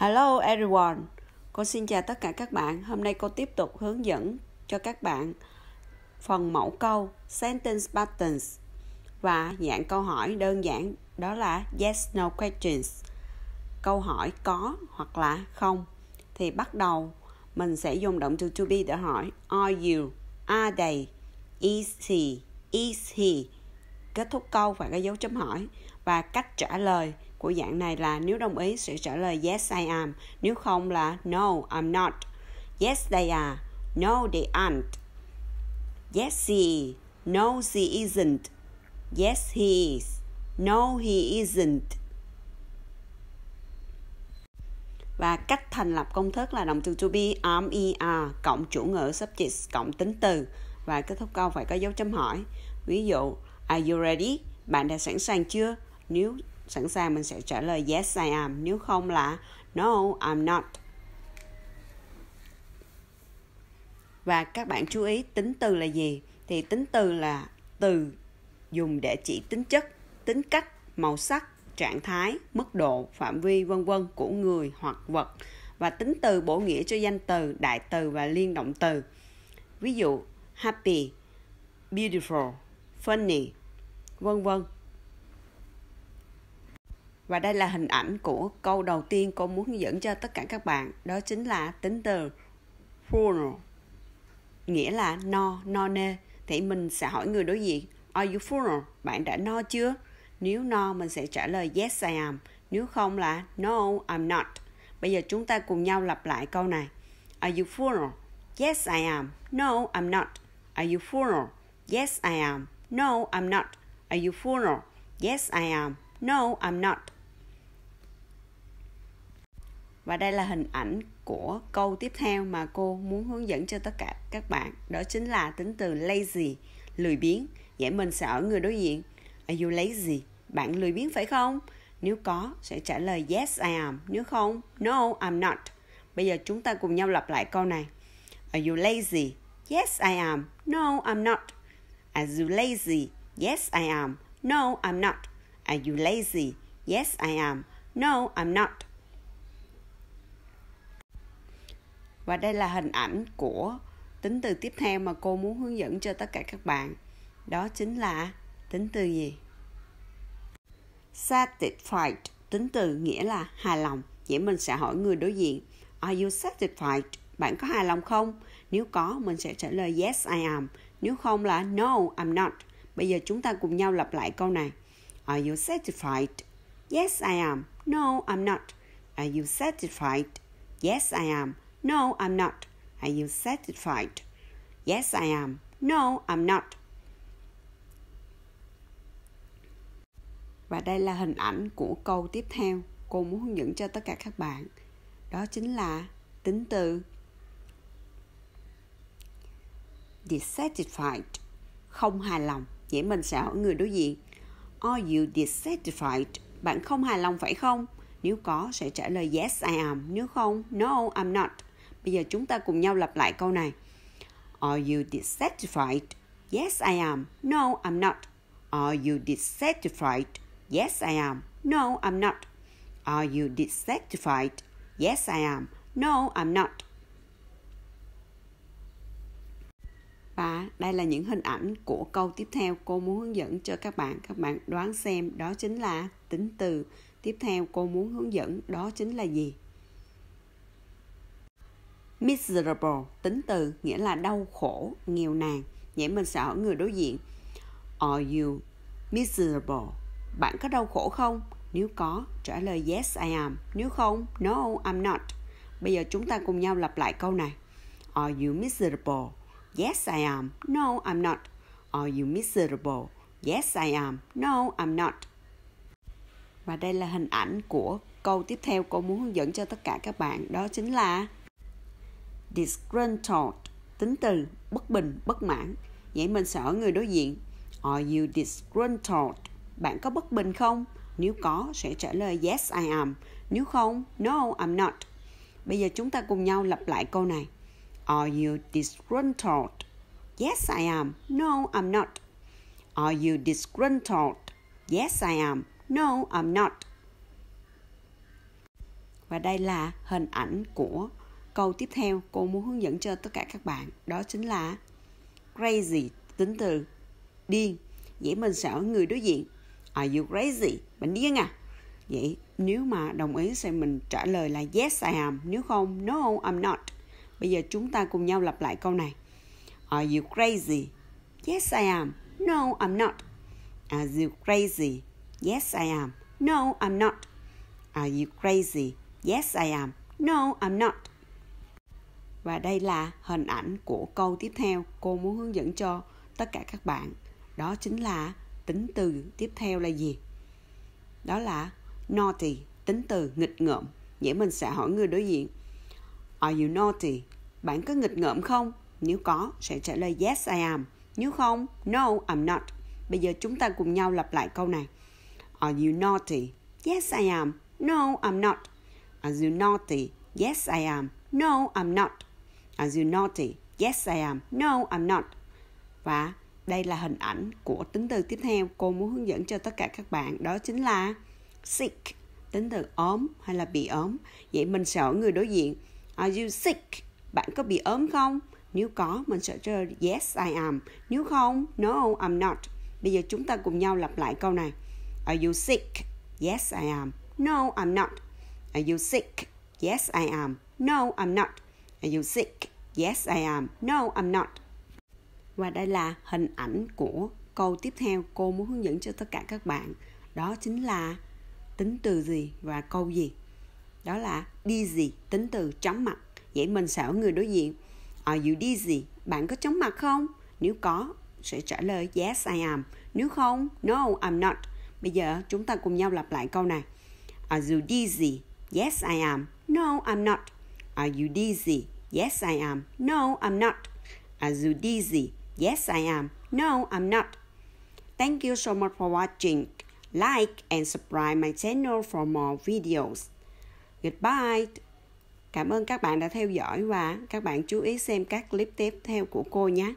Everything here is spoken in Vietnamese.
Hello everyone. Cô xin chào tất cả các bạn. Hôm nay cô tiếp tục hướng dẫn cho các bạn phần mẫu câu sentence patterns và dạng câu hỏi đơn giản đó là yes no questions. Câu hỏi có hoặc là không. Thì bắt đầu mình sẽ dùng động từ to be để hỏi are you, are they, is he, is he. Kết thúc câu phải có dấu chấm hỏi và cách trả lời của dạng này là nếu đồng ý sẽ trả lời yes I am, nếu không là no I'm not. Yes they are, no they aren't. Yes she is, no she isn't. Yes he is, no he isn't. Và cách thành lập công thức là động từ to be, am, er cộng chủ ngữ subject cộng tính từ và kết thúc câu phải có dấu chấm hỏi. Ví dụ, are you ready? Bạn đã sẵn sàng chưa? Nếu sẵn sàng mình sẽ trả lời yes I am nếu không là no I'm not và các bạn chú ý tính từ là gì thì tính từ là từ dùng để chỉ tính chất tính cách màu sắc trạng thái mức độ phạm vi vân vân của người hoặc vật và tính từ bổ nghĩa cho danh từ đại từ và liên động từ ví dụ happy beautiful funny vân vân và đây là hình ảnh của câu đầu tiên cô muốn dẫn cho tất cả các bạn, đó chính là tính từ full nghĩa là no, no nê thì mình sẽ hỏi người đối diện Are you full? Bạn đã no chưa? Nếu no mình sẽ trả lời yes I am, nếu không là no I'm not. Bây giờ chúng ta cùng nhau lặp lại câu này. Are you full? Yes I am. No I'm not. Are you full? Yes I am. No I'm not. Are you full? Yes I am. No I'm not và đây là hình ảnh của câu tiếp theo mà cô muốn hướng dẫn cho tất cả các bạn đó chính là tính từ lazy lười biếng nghĩa mình sẽ ở người đối diện are you lazy bạn lười biếng phải không nếu có sẽ trả lời yes I am nếu không no I'm not bây giờ chúng ta cùng nhau lặp lại câu này are you lazy yes I am no I'm not are you lazy yes I am no I'm not are you lazy yes I am no I'm not và đây là hình ảnh của tính từ tiếp theo mà cô muốn hướng dẫn cho tất cả các bạn đó chính là tính từ gì satisfied tính từ nghĩa là hài lòng vậy mình sẽ hỏi người đối diện are you satisfied bạn có hài lòng không nếu có mình sẽ trả lời yes i am nếu không là no i'm not bây giờ chúng ta cùng nhau lặp lại câu này are you satisfied yes i am no i'm not are you satisfied yes i am No, I'm not. Are you satisfied? Yes, I am. No, I'm not. Và đây là hình ảnh của câu tiếp theo cô muốn hướng dẫn cho tất cả các bạn. Đó chính là tính từ dissatisfied, không hài lòng. Vậy mình sẽ hỏi người đối diện, Are you dissatisfied? Bạn không hài lòng phải không? Nếu có sẽ trả lời yes I am, nếu không no I'm not. Bây giờ chúng ta cùng nhau lặp lại câu này. Are you dissatisfied? Yes, I am. No, I'm not. Are you dissatisfied? Yes, I am. No, I'm not. Are you dissatisfied? Yes, I am. No, I'm not. Và đây là những hình ảnh của câu tiếp theo cô muốn hướng dẫn cho các bạn. Các bạn đoán xem đó chính là tính từ. Tiếp theo cô muốn hướng dẫn đó chính là gì? miserable tính từ nghĩa là đau khổ nghèo nàn vậy mình sẽ hỏi người đối diện are you miserable bạn có đau khổ không nếu có trả lời yes i am nếu không no i'm not bây giờ chúng ta cùng nhau lặp lại câu này are you miserable yes i am no i'm not are you miserable yes i am no i'm not và đây là hình ảnh của câu tiếp theo cô muốn hướng dẫn cho tất cả các bạn đó chính là disgruntled tính từ bất bình bất mãn vậy mình sợ người đối diện are you disgruntled bạn có bất bình không nếu có sẽ trả lời yes I am nếu không no I'm not bây giờ chúng ta cùng nhau lặp lại câu này are you disgruntled yes I am no I'm not are you disgruntled yes I am no I'm not và đây là hình ảnh của câu tiếp theo cô muốn hướng dẫn cho tất cả các bạn đó chính là crazy tính từ điên vậy mình sợ người đối diện are you crazy bệnh điên à vậy nếu mà đồng ý thì mình trả lời là yes I am nếu không no I'm not bây giờ chúng ta cùng nhau lặp lại câu này are you crazy yes I am no I'm not are you crazy yes I am no I'm not are you crazy yes I am no I'm not và đây là hình ảnh của câu tiếp theo cô muốn hướng dẫn cho tất cả các bạn đó chính là tính từ tiếp theo là gì đó là naughty tính từ nghịch ngợm nghĩa mình sẽ hỏi người đối diện are you naughty bạn có nghịch ngợm không nếu có sẽ trả lời yes i am nếu không no i'm not bây giờ chúng ta cùng nhau lặp lại câu này are you naughty yes i am no i'm not are you naughty yes i am no i'm not Are you naughty? Yes, I am. No, I'm not. Và đây là hình ảnh của tính từ tiếp theo cô muốn hướng dẫn cho tất cả các bạn đó chính là sick tính từ ốm hay là bị ốm vậy mình sợ người đối diện are you sick bạn có bị ốm không nếu có mình sẽ cho yes I am nếu không no I'm not bây giờ chúng ta cùng nhau lặp lại câu này are you sick yes I am no I'm not are you sick yes I am no I'm not are you sick Yes, I am. No, I'm not. Và đây là hình ảnh của câu tiếp theo cô muốn hướng dẫn cho tất cả các bạn. Đó chính là tính từ gì và câu gì. Đó là dizzy, tính từ chóng mặt. Vậy mình sẽ ở người đối diện. Are you dizzy? Bạn có chóng mặt không? Nếu có, sẽ trả lời yes I am. Nếu không, no I'm not. Bây giờ chúng ta cùng nhau lặp lại câu này. Are you dizzy? Yes I am. No I'm not. Are you dizzy? Yes, I am. No, I'm not. Azudizi. Yes, I am. No, I'm not. Thank you so much for watching. Like and subscribe my channel for more videos. Goodbye. Cảm ơn các bạn đã theo dõi và các bạn chú ý xem các clip tiếp theo của cô nhé.